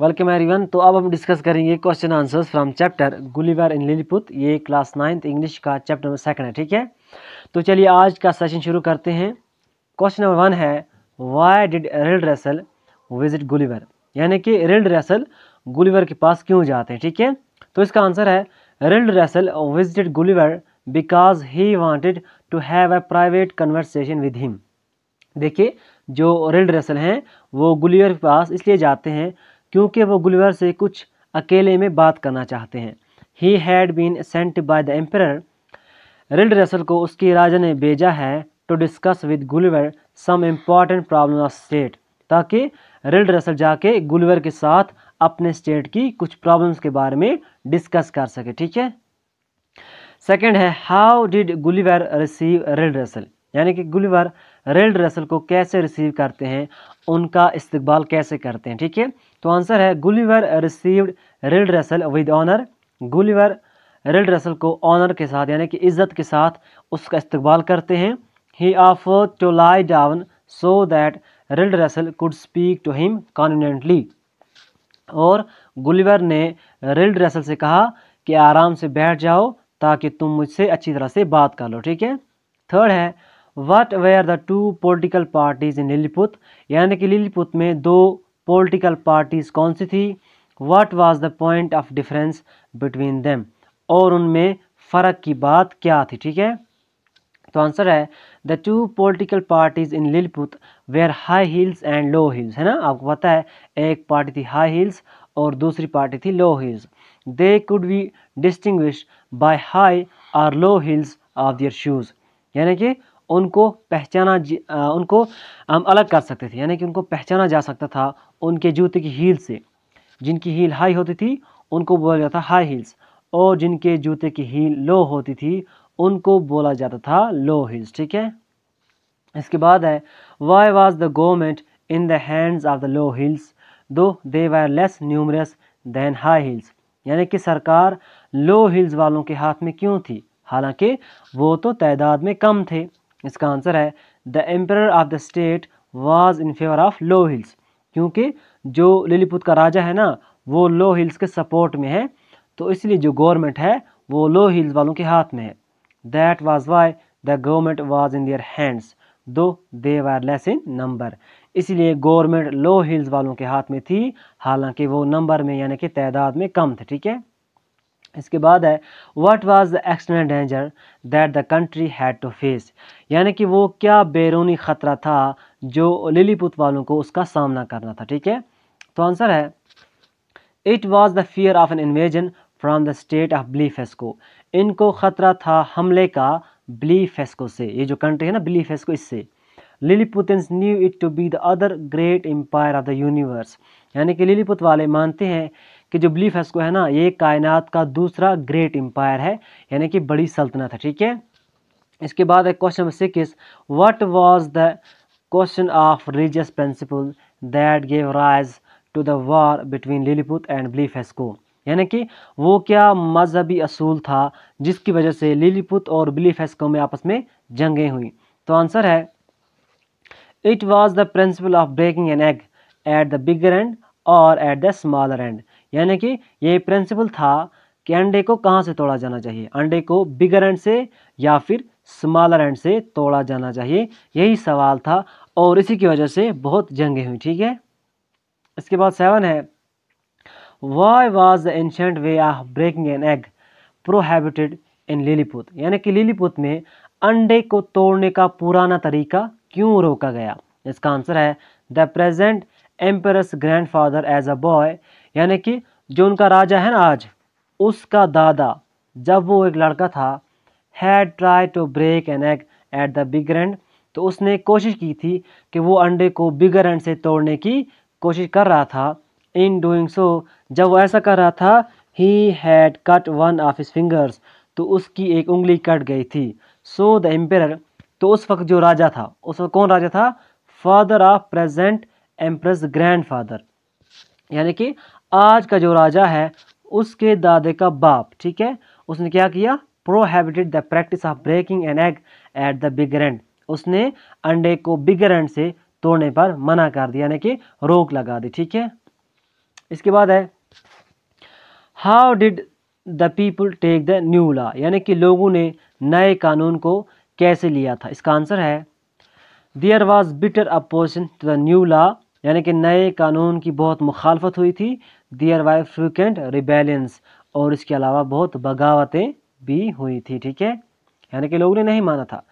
welcome everyone तो अब हम डिस्कस करेंगे question answers from chapter Gulliver in Lilliput ये क्लास नाइन्थ इंग्लिश का चैप्टर नंबर सेकंड है ठीक है तो चलिए आज का सेशन शुरू करते हैं क्वेश्चन नंबर वन है why did Reldresal visit Gulliver यानी कि रेल्ड रेसल गुलीवर के पास क्यों जाते हैं ठीक है तो इसका आंसर है Reldresal visited Gulliver because he wanted to have a private conversation with him देखिए जो रेल्ड रेसल हैं वो गुलीवर के पास इसलिए जाते हैं क्योंकि वो गुलिवर से कुछ अकेले में बात करना चाहते हैं he had been sent by the emperor Reldresal को उसकी राजा ने भेजा है to discuss with Gulliver some important problem of state ताकि रिल्ड रसल जाके गुलिवर के साथ अपने स्टेट की कुछ प्रॉब्लम्स के बारे में डिस्कस कर सके ठीक है सेकेंड है how did Gulliver receive Reldresal यानी कि गुलिवर रेल्ड रसल को कैसे रिसीव करते हैं उनका इस्तेबाल कैसे करते हैं ठीक है तो आंसर है Gulliver received Reldresal with honour Gulliver Reldresal को ऑनर के साथ यानी कि इज़्ज़त के साथ उसका इस्तकबाल करते हैं he off to lie down so that Reldresal could speak to him conveniently और गुलीवर ने रिल्ड रेसल से कहा कि आराम से बैठ जाओ ताकि तुम मुझसे अच्छी तरह से बात कर लो ठीक है थर्ड है what were the two political parties in Lilliput यानी कि लिलीपुत में दो पोलिटिकल पार्टीज़ कौन सी थी what was the point of difference between them और उनमें फ़र्क की बात क्या थी ठीक है तो आंसर है the two political parties in Lilliput were high heels and low heels है ना आपको पता है एक पार्टी थी हाई हील्स और दूसरी पार्टी थी low heels they could be distinguish by high और low heels of their shoes यानी कि उनको पहचाना उनको हम अलग कर सकते थे यानी कि उनको पहचाना जा सकता था उनके जूते की हील से जिनकी हील हाई होती थी उनको बोला जाता हाई हील्स और जिनके जूते की हील लो होती थी उनको बोला जाता था लो हील्स ठीक है इसके बाद है why was the government in the hands of the low heels though they were less numerous than high heels यानी कि सरकार लो हील्स वालों के हाथ में क्यों थी हालांकि वो तो तादाद में कम थे इसका आंसर है the emperor of the state was in favour of low heels क्योंकि जो लिलीपुत का राजा है ना वो लो हिल्स के सपोर्ट में है तो इसलिए जो गवर्नमेंट है वो लो हिल्स वालों के हाथ में है that was why the government was in their hands though they are less in number इसलिए गवर्नमेंट लो हिल्स वालों के हाथ में थी हालांकि वो नंबर में यानी कि तादाद में कम थे ठीक है इसके बाद है what was the external danger that the country had to face यानी कि वो क्या बैरूनी ख़तरा था जो लिलीपुत वालों को उसका सामना करना था ठीक है तो आंसर है it was the fear of an invasion from the state of Blefuscu इनको ख़तरा था हमले का ब्ली फेस्को से ये जो कंट्री है ना ब्ली फेस्को इससे Lilliputians knew it to be the other great empire of the universe यानी कि लिलीपुत वाले मानते हैं कि जो है उसको है ना ये कायनात का दूसरा ग्रेट एम्पायर है यानी कि बड़ी सल्तनत है ठीक है इसके बाद है question number six what was the question of religious principle that gave rise to the war between Lilliput and Blefuscu यानी कि वो क्या मजहबी असूल था जिसकी वजह से लिलीपुत और ब्लीफ हैस्को में आपस में जंगें हुई तो आंसर है it was the principle of breaking an egg at the bigger end और एट द स्मॉलर एंड यानी कि ये प्रिंसिपल था कि अंडे को कहाँ से तोड़ा जाना चाहिए अंडे को बिगर एंड से या फिर स्मॉलर एंड से तोड़ा जाना चाहिए यही सवाल था और इसी की वजह से बहुत जंगें हुई ठीक है इसके बाद सेवन है why was the ancient way of breaking an egg prohibited in Lilliput यानी कि लिलीपुत में अंडे को तोड़ने का पुराना तरीका क्यों रोका गया इसका आंसर है the present emperor's grandfather as a boy यानी कि जो उनका राजा है ना आज उसका दादा जब वो एक लड़का था had try to break an egg at the big end तो उसने कोशिश की थी कि वो अंडे को बिगर एंड से तोड़ने की कोशिश कर रहा था इन डूइंग सो जब वो ऐसा कर रहा था he had cut one of his fingers तो उसकी एक उंगली कट गई थी सो द एम्पेयर तो उस वक्त जो राजा था उस वक्त कौन राजा था father of present empress grandfather यानी कि आज का जो राजा है उसके दादे का बाप ठीक है उसने क्या किया prohibited the practice of breaking an egg at the bigger end उसने अंडे को बिगर एंड से तोड़ने पर मना कर दिया यानी कि रोक लगा दी ठीक है इसके बाद है how did the people take the new law यानी कि लोगों ने नए कानून को कैसे लिया था इसका आंसर है there was bitter opposition to the new law यानी कि नए कानून की बहुत मुखालफत हुई थी दियर वाई फ्रिक्वेंट रिबेलियंस और इसके अलावा बहुत बगावतें भी हुई थी ठीक है यानी कि लोगों ने नहीं माना था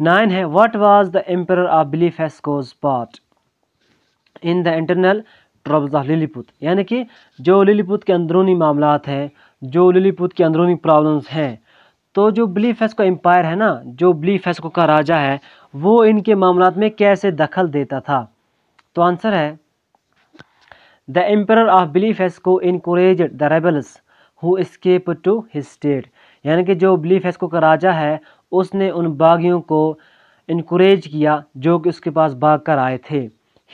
नाइन है what was the emperor of Blefuscu's part in the internal troubles of Lilliput यानी कि जो लिलीपुत के अंदरूनी मामला हैं जो लिलीपुत के अंदरूनी प्रॉब्लम्स हैं तो जो ब्लीफेस फेस्को एम्पायर है ना जो ब्लीफेस को का राजा है वो इनके मामला में कैसे दखल देता था तो आंसर है द एम्पर ऑफ बिलीफेस को encourage the rebels who escape to his state यानी कि जो बिलीफेस को का राजा है उसने उन बागियों को इनक्रेज किया जो कि उसके पास भाग कर आए थे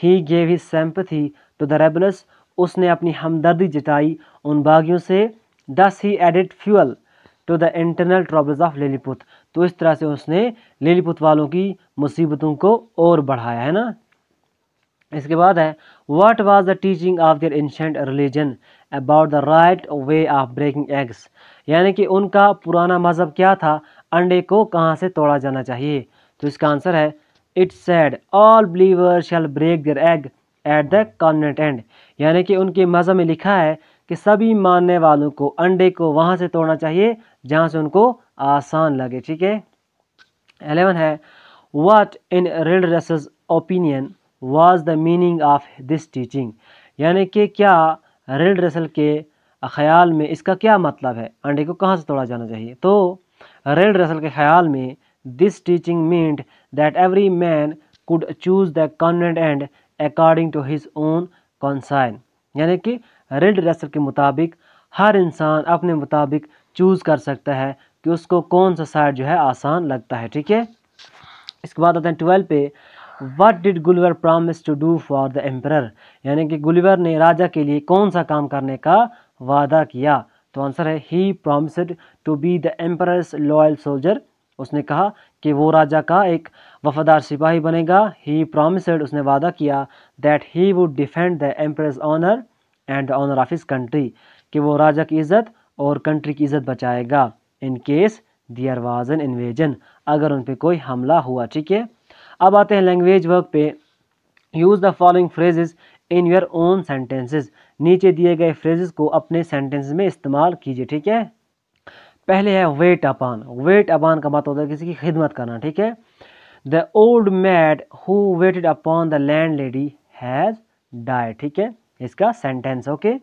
ही गेव ही थी टू द रेबल्स उसने अपनी हमदर्दी जताई उन बागियों से thus he added fuel to the internal troubles of Lilliput तो इस तरह से उसने लिलीपुत वालों की मुसीबतों को और बढ़ाया है ना इसके बाद है what was the teaching of their ancient religion about the right way of breaking eggs यानी कि उनका पुराना मज़हब क्या था अंडे को कहाँ से तोड़ा जाना चाहिए तो इसका आंसर है it's said all believer shall break their egg at the convenient end यानी कि उनके मज़हब में लिखा है कि सभी मानने वालों को अंडे को वहाँ से तोड़ना चाहिए जहाँ से उनको आसान लगे ठीक है एलेवन है what in Reldresal's opinion was the meaning of this teaching यानी कि क्या रेड रसल के ख्याल में इसका क्या मतलब है अंडे को कहाँ से तोड़ा जाना चाहिए तो रेड रसल के ख्याल में this teaching meant that every man could choose the convenient end according to his own conscience यानी कि रेड रेसर के मुताबिक हर इंसान अपने मुताबिक चूज़ कर सकता है कि उसको कौन सा साइड जो है आसान लगता है ठीक है इसके बाद आते हैं ट्वेल्व पे what did Gulliver promise to do for the emperor यानी कि गुलवर ने राजा के लिए कौन सा काम करने का वादा किया तो आंसर है he promised to be the emperor's loyal soldier उसने कहा कि वो राजा का एक वफादार सिपाही बनेगा ही प्रामिसड उसने वादा किया that he would defend the emperor's honour and honour of his country कि वो राजा की इज़्ज़त और कंट्री की इज़्ज़त बचाएगा in case there was an invasion अगर उन पर कोई हमला हुआ ठीक है अब आते हैं लैंग्वेज वर्क पे use the following phrases in your own sentences नीचे दिए गए फ्रेजेस को अपने सेंटेंस में इस्तेमाल कीजिए ठीक है पहले है वेट अपान वेट अपान का मतलब होता है किसी की खिदमत करना ठीक है the old maid who waited upon the landlady has die ठीक है इसका सेंटेंस ओके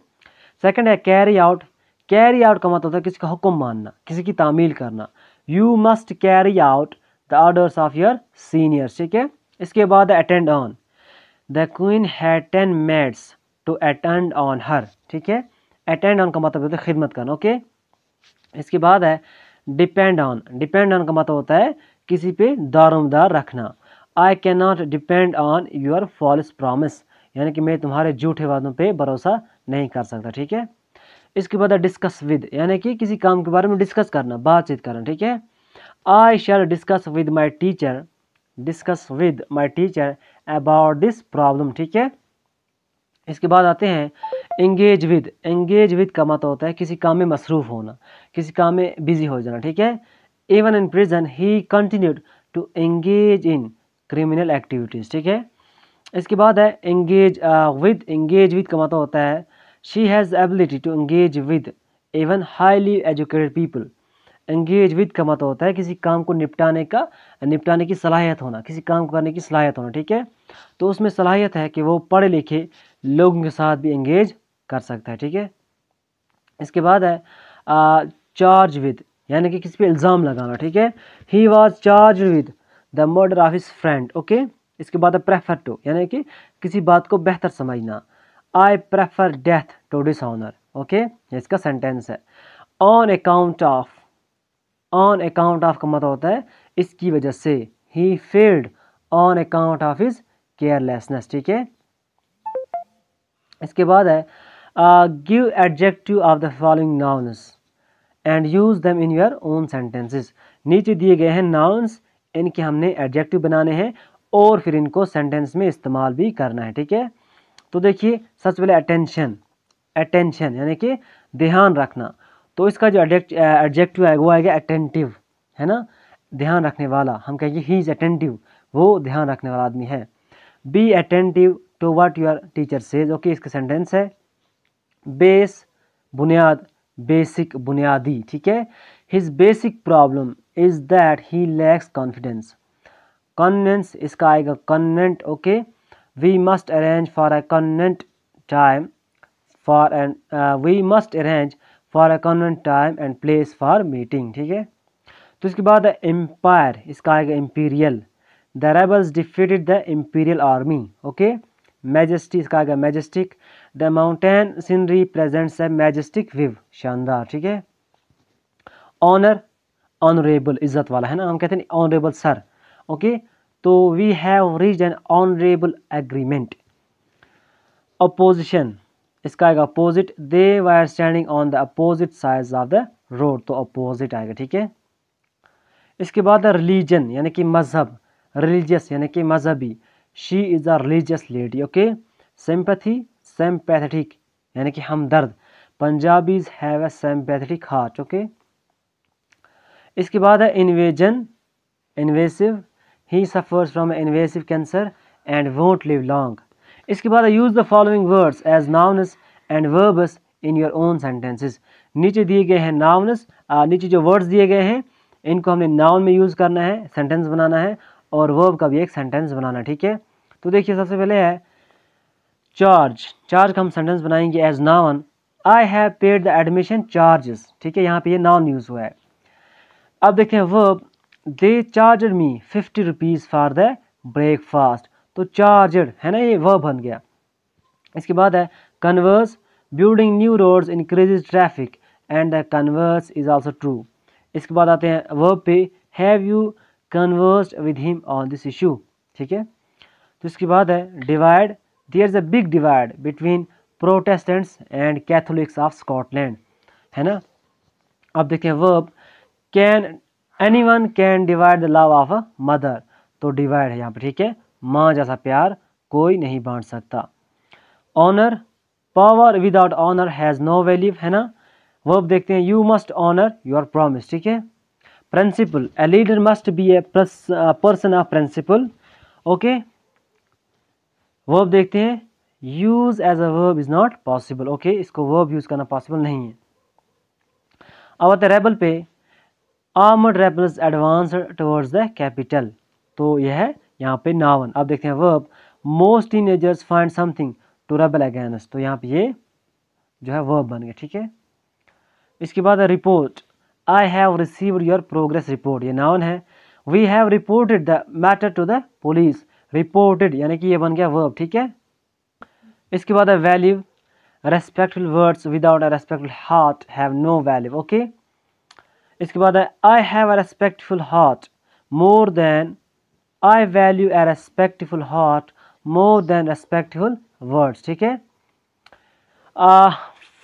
सेकंड है कैरी आउट कैरी आउट का मतलब होता है किसी का हुक्म मानना किसी की तामील करना you must carry out the orders of your seniors ठीक है इसके बाद attend on the queen had ten maids to attend on her ठीक है अटेंड ऑन का मतलब होता है खिदमत करना ओके इसके बाद है डिपेंड ऑन डिपेंड ऑन का मतलब होता है किसी पे दारोमदार रखना I can not depend on your false promise यानी कि मैं तुम्हारे झूठे वादों पे भरोसा नहीं कर सकता ठीक है इसके बाद डिस्कस विद यानी कि किसी काम के बारे में डिस्कस करना बातचीत करना ठीक है I shall discuss with my teacher discuss with my teacher about this problem ठीक है इसके बाद आते हैं एंगेज विद एंगेज विद का मतलब होता है किसी काम में मसरूफ़ होना किसी काम में बिजी हो जाना ठीक है even in prison he continued to engage in criminal activities ठीक है इसके बाद है एंगेज विद एंगेज विद का मतलब होता है she has ability to engage with even highly educated people engage with का मतलब होता है किसी काम को निपटाने का निपटाने की सलाहियत होना किसी काम को करने की सलाहियत होना ठीक है तो उसमें सलाहियत है कि वो पढ़े लिखे लोगों के साथ भी एंगेज कर सकता है ठीक है इसके बाद है चार्ज uh, विद यानी कि किसी पे इल्ज़ाम लगाना ठीक है he was charge with the murder of his friend okay इसके बाद है प्रेफर टू यानी कि किसी बात को बेहतर समझना I prefer death to dishonour okay इसका सेंटेंस है on account of on account of का मतलब होता है इसकी वजह से he failed on account of his carelessness ठीक है इसके बाद है give adjective of the following nouns and use them in your own sentences नीचे दिए गए हैं नाउन्स इनके हमने एडजेक्टिव बनाने हैं और फिर इनको सेंटेंस में इस्तेमाल भी करना है ठीक है तो देखिए सबसे पहले अटेंशन अटेंशन यानी कि ध्यान रखना तो इसका जो एडजेक्टिव आएगा वो आएगा अटेंटिव है ना ध्यान रखने वाला हम कहेंगे ही इज़ अटेंटिव वो ध्यान रखने वाला आदमी है be attentive to what your teacher से जो कि इसका सेंटेंस है बेस बुनियाद बेसिक बुनियादी ठीक है his basic problem is that he lacks confidence convenience इसका आएगा convenient okay we must arrange for a convenient time for and we must arrange for a convenient time and place for meeting ठीक है तो इसके बाद empire इसका आएगा imperial the rebels defeated the imperial army okay majesty इसका आएगा majestic the mountain scenery presents a majestic view शानदार ठीक है ऑनर ऑनरेबल इज्जत वाला है ना हम कहते हैं ऑनरेबल सर ओके तो we have reach an honourable agreement opposition इसका आएगा opposite they were standing on the opposite side of the road तो अपोजिट आएगा ठीक है इसके बाद रिलीजन यानी कि मजहब रिलीजियस यानी कि मजहबी she is a religious lady okay sympathy sympathetic यानी कि हमदर्द Punjabis have a sympathetic heart okay इसके बाद है invasion invasive he suffers from invasive cancer and won't live long इसके बाद use the following words as nouns and verbs in your own sentences नीचे दिए गए हैं नाउनस नीचे जो वर्ड्स दिए गए हैं इनको हमने नाउन में यूज़ करना है सेंटेंस बनाना है और वर्ब का भी एक सेंटेंस बनाना है ठीक है तो देखिए सबसे पहले है चार्ज चार्ज का हम सेंटेंस बनाएंगे as noun I have paid the admission charges ठीक है यहाँ पे ये नाउन यूज़ हुआ है अब देखें verb they charged me fifty rupees for the breakfast तो चार्जर है ना ये वह बन गया इसके बाद है converse building new roads increase traffic and the converse is also true इसके बाद आते हैं वर्ब पे have you converse with him on this issue ठीक है तो इसके बाद है divide there is a big divide between Protestants and Catholics of Scotland है ना अब देखें verb can anyone can divide the love of a mother तो डिवाइड है यहाँ पर ठीक है माँ जैसा प्यार कोई नहीं बांट सकता honour power without honour has no value है ना अब देखते हैं you must honour your promise ठीक है principle a leader must be a person of principle okay वो अब देखते हैं use as a verb is not possible okay इसको वर्ब यूज़ करना पॉसिबल नहीं है अब आते रेबल पे armed rebels advance towards the capital तो यह है यहाँ पे नावन अब देखते हैं verb most teenagers find something to rebel against तो यहाँ पे ये जो है वर्ब बन गया ठीक है इसके बाद report I have receive your progress report ये नावन है we have reported the matter to the police reported यानी कि ये बन गया वर्ब ठीक है इसके बाद है value respectful words without a respectful heart have no value okay इसके बाद है I have a respectful heart more than I value a respectful heart more than respectful words ठीक है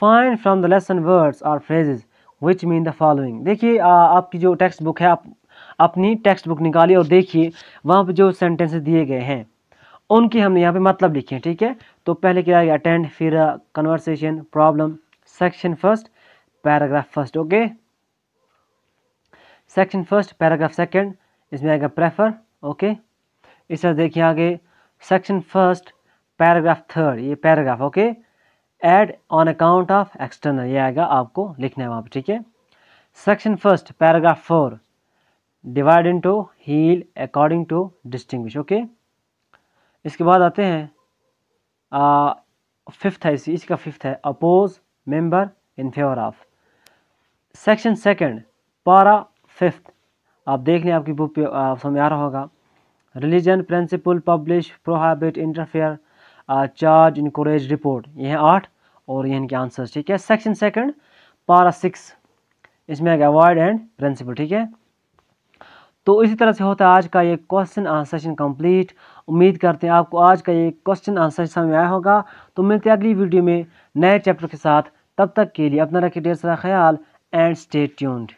fine from the lesson words और phrases which mean the following देखिए uh, आपकी जो text book है आप अपनी टेक्स्ट बुक निकालिए और देखिए वहाँ पर जो सेंटेंसेज दिए गए हैं उनके हमने यहाँ पे मतलब लिखे हैं ठीक है तो पहले क्या आएगा अटेंड फिर conversation problem section first paragraph first okay section first paragraph second इसमें आएगा प्रेफर ओके इस तरह देखिए आगे सेक्शन फर्स्ट पैराग्राफ थर्ड ये paragraph okay add on account of external ये आएगा आपको लिखना है वहाँ पर ठीक है section first paragraph four divide into heal according to distinguish okay इसके बाद आते हैं फिफ्थ है इसी इसका फिफ्थ है oppose member in favour of section second para fifth आप देख लें आपकी बुक समझ आ रहा होगा religion principle publish prohibit interfere charge encourage report ये हैं आठ और ये इनके आंसर्स ठीक है सेक्शन सेकंड पारा सिक्स इसमें गया अवॉइड एंड प्रिंसिपल ठीक है तो इसी तरह से होता है आज का ये क्वेश्चन आंसर सेशन कंप्लीट उम्मीद करते हैं आपको आज का ये क्वेश्चन आंसर समझ आया होगा तो मिलते हैं अगली वीडियो में नए चैप्टर के साथ तब तक के लिए अपना रखिए ढेर सारा ख्याल एंड स्टे ट्यून्ड